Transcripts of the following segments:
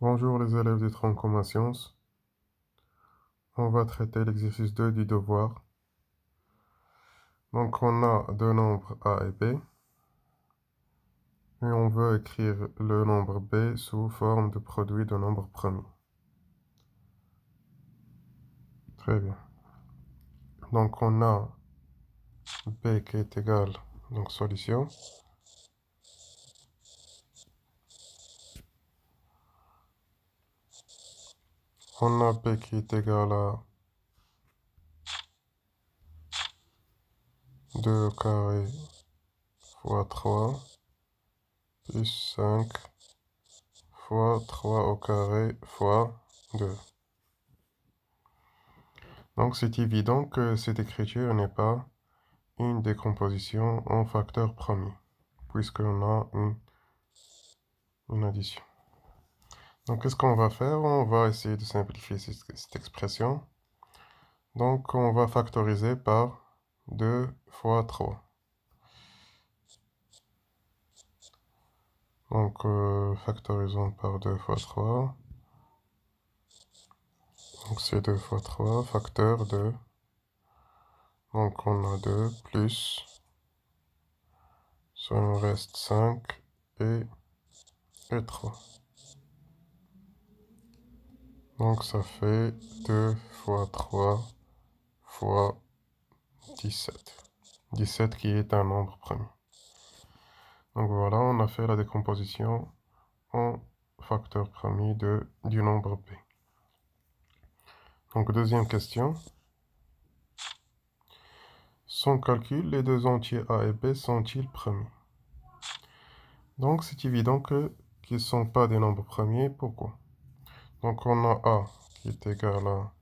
Bonjour les élèves des troncs Science. sciences. On va traiter l'exercice 2 du devoir. Donc on a deux nombres A et B. Et on veut écrire le nombre B sous forme de produit de nombre premier. Très bien. Donc on a B qui est égal, donc solution. On a P qui est égal à 2 au carré fois 3 plus 5 fois 3 au carré fois 2. Donc c'est évident que cette écriture n'est pas une décomposition en facteurs premiers, puisqu'on a une, une addition. Donc, qu'est-ce qu'on va faire On va essayer de simplifier cette expression. Donc, on va factoriser par 2 fois 3. Donc, euh, factorisons par 2 fois 3. Donc, c'est 2 fois 3, facteur 2. Donc, on a 2 plus. Ça nous reste 5 et, et 3. Donc ça fait 2 fois 3 fois 17. 17 qui est un nombre premier. Donc voilà, on a fait la décomposition en facteurs premiers de, du nombre P. Donc deuxième question. Sans calcul, les deux entiers A et B sont-ils premiers Donc c'est évident qu'ils ne sont pas des nombres premiers. Pourquoi donc on a A qui est égal à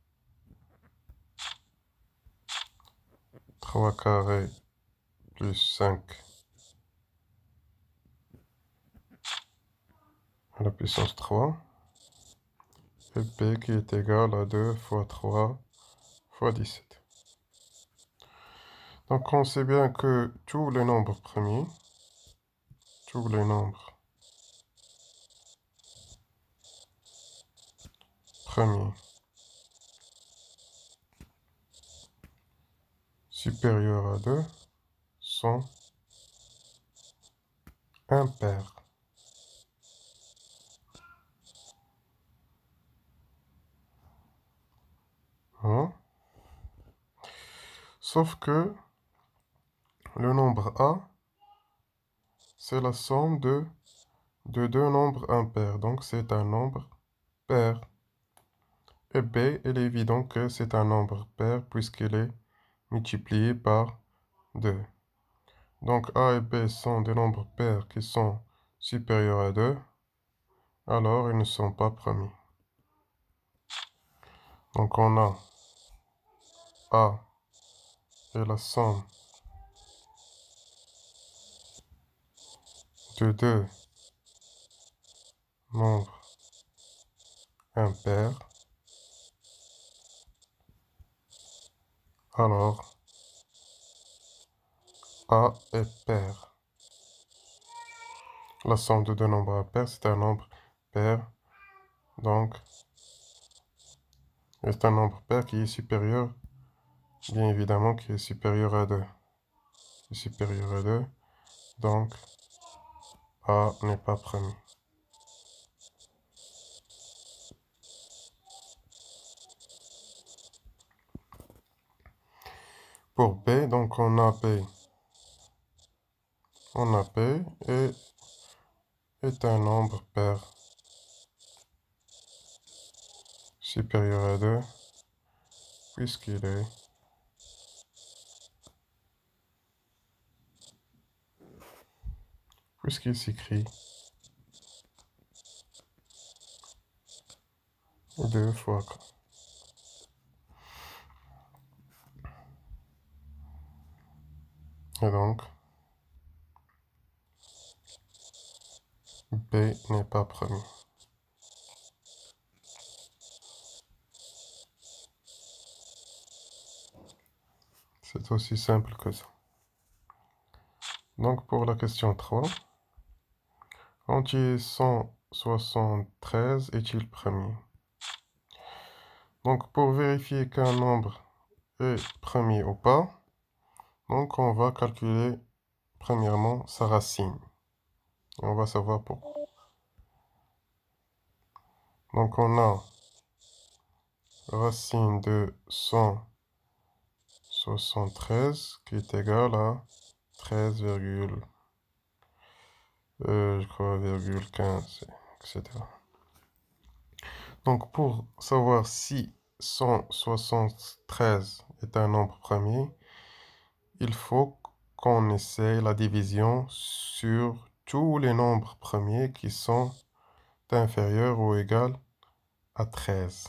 3 carré plus 5 à la puissance 3. Et b qui est égal à 2 fois 3 fois 17. Donc on sait bien que tous les nombres premiers, tous les nombres supérieur à 2 sont impairs. Hein? Sauf que le nombre A, c'est la somme de, de deux nombres impairs. Donc c'est un nombre pair. Et B, il est évident que c'est un nombre pair puisqu'il est multiplié par 2. Donc A et B sont des nombres pairs qui sont supérieurs à 2, alors ils ne sont pas premiers. Donc on a A et la somme de deux nombres impairs Alors, A est pair. La somme de deux nombres pairs c'est un nombre pair. Donc, c'est un nombre pair qui est supérieur, bien évidemment, qui est supérieur à 2. supérieur à 2. Donc, A n'est pas premier. pour P. Donc on a P. On a P et est un nombre pair supérieur à 2 puisqu'il est puisqu'il s'écrit deux fois Et donc, B n'est pas premier. C'est aussi simple que ça. Donc pour la question 3, entier 173 est-il premier Donc pour vérifier qu'un nombre est premier ou pas, donc, on va calculer premièrement sa racine. on va savoir pourquoi. Donc, on a racine de 173 qui est égal à 13, euh, je 15, etc. Donc, pour savoir si 173 est un nombre premier, il faut qu'on essaye la division sur tous les nombres premiers qui sont inférieurs ou égaux à 13.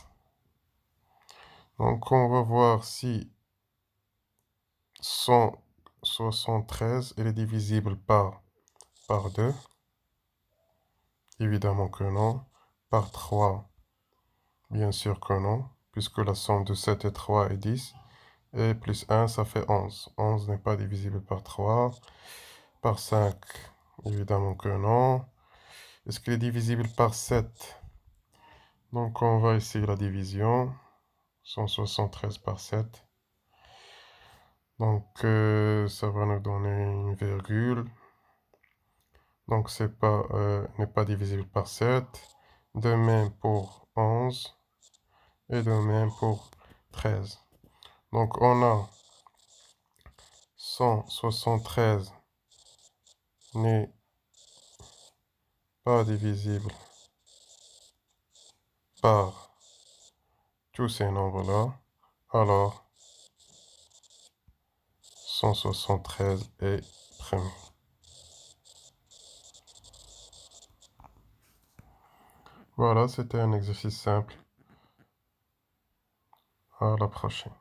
Donc on va voir si 173 est divisible par, par 2. Évidemment que non. Par 3, bien sûr que non, puisque la somme de 7 et 3 est 10. Et plus 1, ça fait 11. 11 n'est pas divisible par 3. Par 5, évidemment que non. Est-ce qu'il est divisible par 7 Donc on va essayer la division. 173 par 7. Donc euh, ça va nous donner une virgule. Donc c'est pas euh, n'est pas divisible par 7. De même pour 11. Et de même pour 13. Donc on a 173 n'est pas divisible par tous ces nombres-là. Alors 173 est premier. Voilà, c'était un exercice simple. À la prochaine.